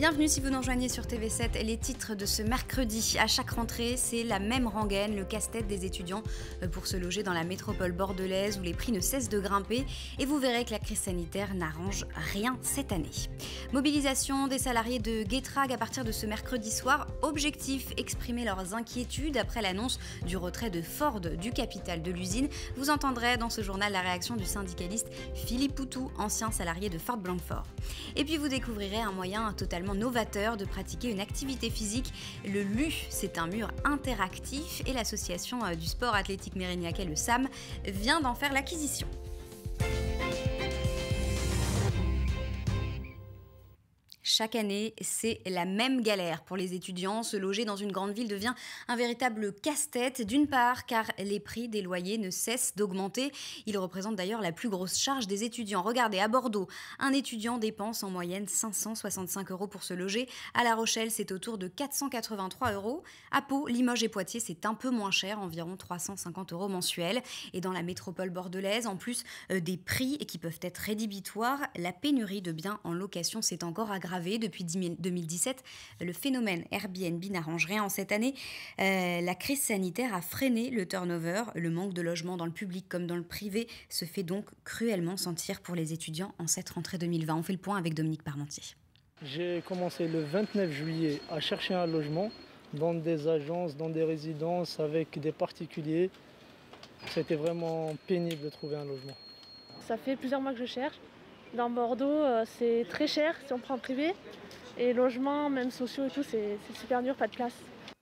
Bienvenue si vous nous rejoignez sur TV7. Les titres de ce mercredi, à chaque rentrée, c'est la même rengaine, le casse-tête des étudiants euh, pour se loger dans la métropole bordelaise où les prix ne cessent de grimper. Et vous verrez que la crise sanitaire n'arrange rien cette année. Mobilisation des salariés de Getrag à partir de ce mercredi soir. Objectif exprimer leurs inquiétudes après l'annonce du retrait de Ford du capital de l'usine. Vous entendrez dans ce journal la réaction du syndicaliste Philippe Poutou, ancien salarié de Ford Blanquefort. Et puis vous découvrirez un moyen totalement novateur de pratiquer une activité physique. Le LU, c'est un mur interactif et l'association euh, du sport athlétique mérignac le SAM, vient d'en faire l'acquisition. Chaque année, c'est la même galère pour les étudiants. Se loger dans une grande ville devient un véritable casse-tête, d'une part car les prix des loyers ne cessent d'augmenter. Ils représentent d'ailleurs la plus grosse charge des étudiants. Regardez, à Bordeaux, un étudiant dépense en moyenne 565 euros pour se loger. À La Rochelle, c'est autour de 483 euros. À Pau, Limoges et Poitiers, c'est un peu moins cher, environ 350 euros mensuels. Et dans la métropole bordelaise, en plus euh, des prix qui peuvent être rédhibitoires, la pénurie de biens en location s'est encore aggravée depuis 2017. Le phénomène Airbnb n'arrange rien en cette année. Euh, la crise sanitaire a freiné le turnover. Le manque de logement dans le public comme dans le privé se fait donc cruellement sentir pour les étudiants en cette rentrée 2020. On fait le point avec Dominique Parmentier. J'ai commencé le 29 juillet à chercher un logement dans des agences, dans des résidences avec des particuliers. C'était vraiment pénible de trouver un logement. Ça fait plusieurs mois que je cherche. Dans Bordeaux, euh, c'est très cher si on prend privé. Et logements, même sociaux et tout, c'est super dur, pas de place.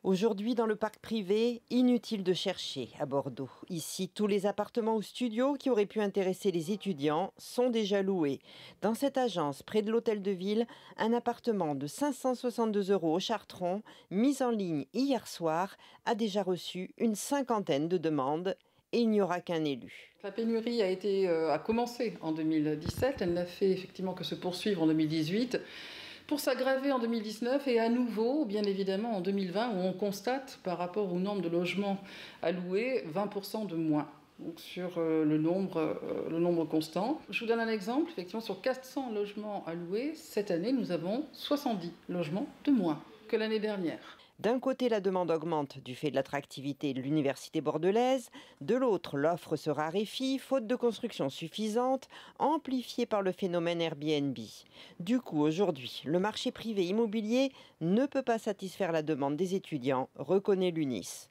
Aujourd'hui, dans le parc privé, inutile de chercher à Bordeaux. Ici, tous les appartements ou studios qui auraient pu intéresser les étudiants sont déjà loués. Dans cette agence, près de l'hôtel de ville, un appartement de 562 euros au Chartron, mis en ligne hier soir, a déjà reçu une cinquantaine de demandes il n'y aura qu'un élu. La pénurie a, été, euh, a commencé en 2017, elle n'a fait effectivement que se poursuivre en 2018 pour s'aggraver en 2019 et à nouveau, bien évidemment, en 2020, où on constate, par rapport au nombre de logements alloués, 20% de moins. Donc sur euh, le nombre, euh, le nombre constant. Je vous donne un exemple. Effectivement, sur 400 logements alloués, cette année, nous avons 70 logements de moins que l'année dernière. D'un côté, la demande augmente du fait de l'attractivité de l'université bordelaise, de l'autre, l'offre se raréfie, faute de construction suffisante, amplifiée par le phénomène Airbnb. Du coup, aujourd'hui, le marché privé immobilier ne peut pas satisfaire la demande des étudiants, reconnaît l'UNIS.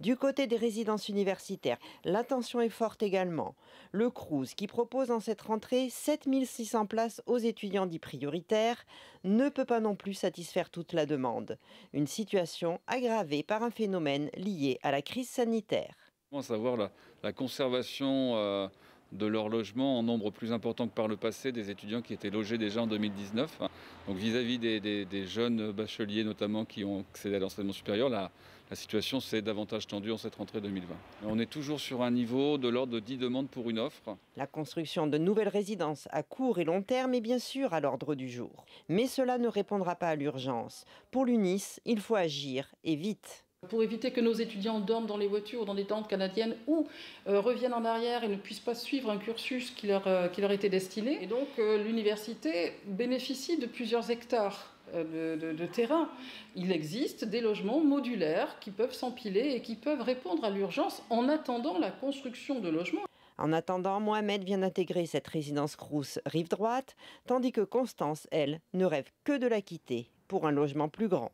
Du côté des résidences universitaires, l'attention est forte également. Le CRUZ, qui propose en cette rentrée 7600 places aux étudiants dits prioritaires, ne peut pas non plus satisfaire toute la demande. Une situation aggravée par un phénomène lié à la crise sanitaire. savoir la, la conservation euh, de leur logement en nombre plus important que par le passé, des étudiants qui étaient logés déjà en 2019. Donc vis-à-vis des, des, jeunes bacheliers notamment qui ont accédé à l'enseignement supérieur, la, la situation s'est davantage tendue en cette rentrée 2020. On est toujours sur un niveau de l'ordre de 10 demandes pour une offre. La construction de nouvelles résidences à court et long terme est bien sûr à l'ordre du jour. Mais cela ne répondra pas à l'urgence. Pour l'UNIS, il faut agir et vite. Pour éviter que nos étudiants dorment dans les voitures ou dans des tentes canadiennes ou euh, reviennent en arrière et ne puissent pas suivre un cursus qui leur, euh, qui leur était destiné. Et donc euh, l'université bénéficie de plusieurs hectares euh, de, terrain. Il existe des logements modulaires qui peuvent s'empiler et qui peuvent répondre à l'urgence en attendant la construction de logements. En attendant, Mohamed vient d'intégrer cette résidence Crousse rive droite, tandis que Constance, elle, ne rêve que de la quitter pour un logement plus grand.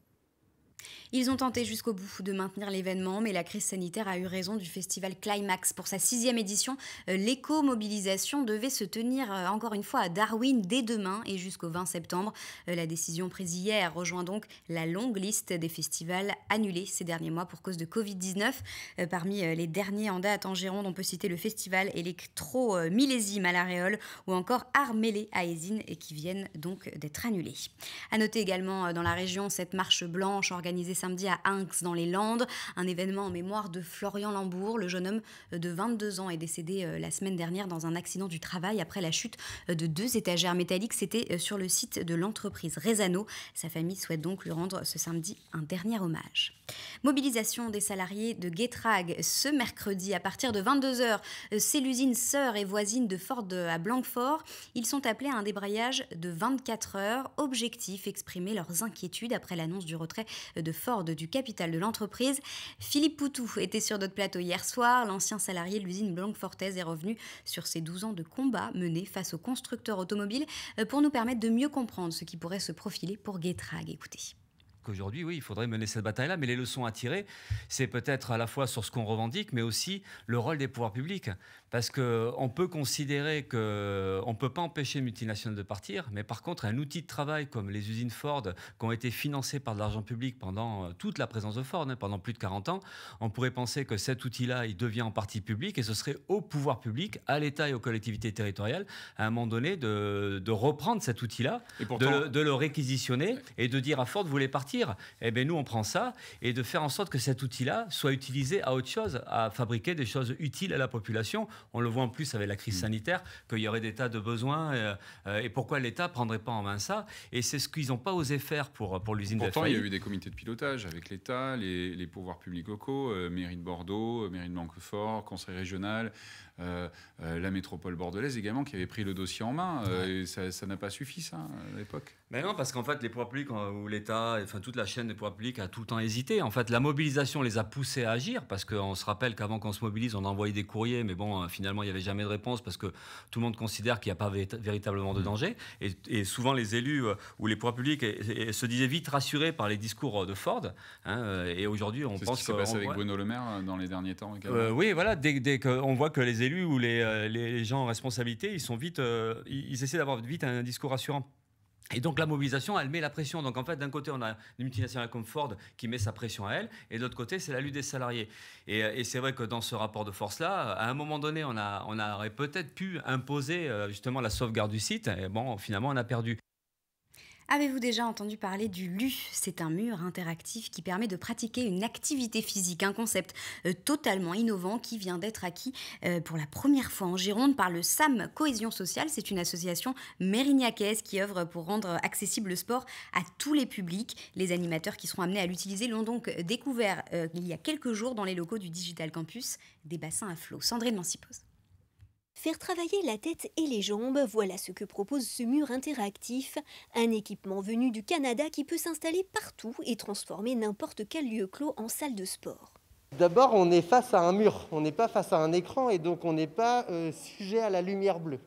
Ils ont tenté jusqu'au bout de maintenir l'événement, mais la crise sanitaire a eu raison du festival Climax. Pour sa sixième édition, euh, l'éco-mobilisation devait se tenir euh, encore une fois à Darwin dès demain et jusqu'au 20 septembre. Euh, la décision prise hier rejoint donc la longue liste des festivals annulés ces derniers mois pour cause de Covid-19. Parmi les derniers en date en Gironde, on peut citer le festival Electro Millésime à Réole ou encore Armélé à Aisine et qui viennent donc d'être annulés. À noter également dans la région cette marche blanche organisée organisé samedi à Inx dans les Landes, un événement en mémoire de Florian Lambourg, le jeune homme euh, de 22 ans est décédé euh, la semaine dernière dans un accident du travail après la chute euh, de deux étagères métalliques. C'était sur le site de l'entreprise Rezano. Sa famille souhaite donc lui rendre ce samedi un dernier hommage. Mobilisation des salariés de Getrag ce mercredi à partir de 22h. C'est l'usine sœur et voisine de Ford à Blanquefort. Ils sont appelés à un débrayage de 24 heures. Objectif, exprimer leurs inquiétudes après l'annonce du retrait de Ford du capital de l'entreprise. Philippe Poutou était sur notre plateau hier soir. L'ancien salarié de l'usine blanc est revenu sur ses 12 ans de combat menés face aux constructeurs automobiles euh, pour nous permettre de mieux comprendre ce qui pourrait se profiler pour Getrag. Écoutez qu'aujourd'hui, oui, il faudrait mener cette bataille-là. Mais les leçons à tirer, c'est peut-être à la fois sur ce qu'on revendique, mais aussi le rôle des pouvoirs publics. Parce qu'on peut considérer qu'on ne peut pas empêcher les multinationales de partir, mais par contre, un outil de travail comme les usines Ford, qui ont été financées par de l'argent public pendant euh, toute la présence de Ford, hein, pendant plus de 40 ans, on pourrait penser que cet outil-là, il devient en partie public et ce serait au pouvoir public, à l'État et aux collectivités territoriales, à un moment donné, de, reprendre cet outil-là, de le réquisitionner et de dire à Ford, vous voulez partir eh bien, nous, on prend ça et de faire en sorte que cet outil-là soit utilisé à autre chose, à fabriquer des choses utiles à la population. On le voit en plus avec la crise mm. sanitaire, qu'il y aurait des tas de besoins. Euh, euh, et pourquoi l'État prendrait pas en main ça Et c'est ce qu'ils n'ont pas osé faire pour, pour l'usine Pourtant, il y a eu des comités de pilotage avec l'État, les, pouvoirs publics locaux, euh, mairie de Bordeaux, mairie de Blanquefort, conseil régional, la métropole bordelaise également, qui avait pris le dossier en main. Et ça n'a pas suffi, ça, à l'époque. Mais non, parce qu'en fait, les pouvoirs publics ou l'État, toute la chaîne des pouvoirs publics a tout le temps hésité. En fait, la mobilisation les a poussés à agir parce qu'on se rappelle qu'avant qu'on se mobilise, on envoyait des courriers, mais bon, euh, finalement, il n'y avait jamais de réponse parce que tout le monde considère qu'il n'y a pas véritablement de mmh. danger. Et, souvent, les élus euh, ou les pouvoirs publics se disaient vite rassurés par les discours euh, de Ford. Hein, et aujourd'hui, on pense ce qui s'est passé avec Bruno Le Maire dans les derniers temps. oui, voilà, dès, qu'on voit que les élus ou les, gens en responsabilité, ils sont vite, ils essaient d'avoir vite un discours rassurant. Et donc la mobilisation, elle met la pression. Donc en fait, d'un côté, on a une multinationale comme Ford qui met sa pression à elle, et de l'autre côté, c'est la lutte des salariés. Et, euh, c'est vrai que dans ce rapport de force-là, à un moment donné, on, on aurait peut-être pu imposer euh, justement la sauvegarde du site, et bon, finalement, on a perdu. Avez-vous déjà entendu parler du LU C'est un mur interactif qui permet de pratiquer une activité physique, un concept euh, totalement innovant qui vient d'être acquis euh, pour la première fois en Gironde par le SAM Cohésion Sociale. C'est une association mérignacaise qui œuvre pour rendre accessible le sport à tous les publics. Les animateurs qui seront amenés à l'utiliser l'ont donc découvert euh, il y a quelques jours dans les locaux du Digital Campus des bassins à flot. Sandrine Mancipose. Faire travailler la tête et les jambes, voilà ce que propose ce mur interactif, un équipement venu du Canada qui peut s'installer partout et transformer n'importe quel lieu clos en salle de sport. D'abord, on est face à un mur, on n'est pas face à un écran et donc on n'est pas euh, sujet à la lumière bleue.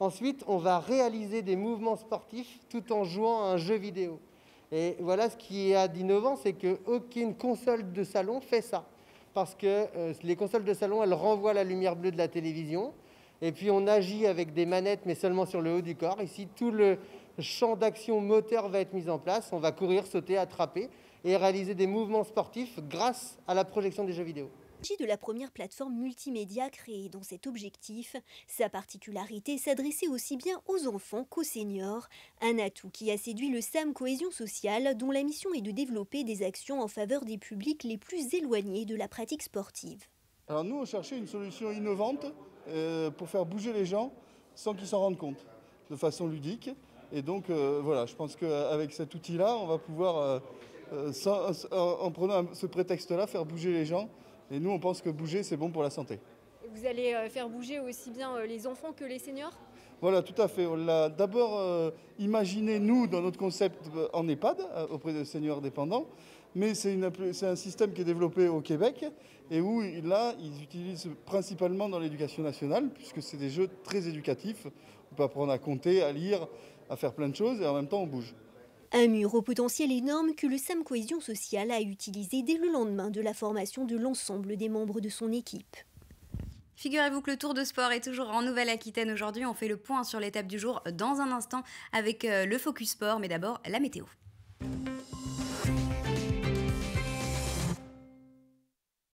Ensuite, on va réaliser des mouvements sportifs tout en jouant à un jeu vidéo. Et voilà ce qui est d'innovant, c'est qu'aucune console de salon fait ça. Parce que euh, les consoles de salon, elles renvoient la lumière bleue de la télévision. Et puis on agit avec des manettes, mais seulement sur le haut du corps. Ici, tout le champ d'action moteur va être mis en place. On va courir, sauter, attraper et réaliser des mouvements sportifs grâce à la projection des jeux vidéo de la première plateforme multimédia créée dans cet objectif. Sa particularité s'adressait aussi bien aux enfants qu'aux seniors, un atout qui a séduit le SAM Cohésion sociale dont la mission est de développer des actions en faveur des publics les plus éloignés de la pratique sportive. Alors nous, on cherchait une solution innovante euh, pour faire bouger les gens sans qu'ils s'en rendent compte, de façon ludique. Et donc euh, voilà, je pense qu'avec cet outil-là, on va pouvoir, euh, en prenant ce prétexte-là, faire bouger les gens. Et nous, on pense que bouger, c'est bon pour la santé. Vous allez faire bouger aussi bien les enfants que les seniors voilà, tout à fait. On l'a d'abord imaginez euh, imaginé, nous, dans notre concept euh, en EHPAD, euh, auprès de seniors dépendants. Mais c'est un système qui est développé au Québec et où, là, ils utilisent principalement dans l'éducation nationale, puisque c'est des jeux très éducatifs. On peut apprendre à compter, à lire, à faire plein de choses et en même temps, on bouge. Un mur au potentiel énorme que le SAM Cohésion Sociale a utilisé dès le lendemain de la formation de l'ensemble des membres de son équipe. Figurez-vous que le Tour de sport est toujours en Nouvelle-Aquitaine aujourd'hui. On fait le point sur l'étape du jour dans un instant avec euh, le Focus Sport, mais d'abord la météo.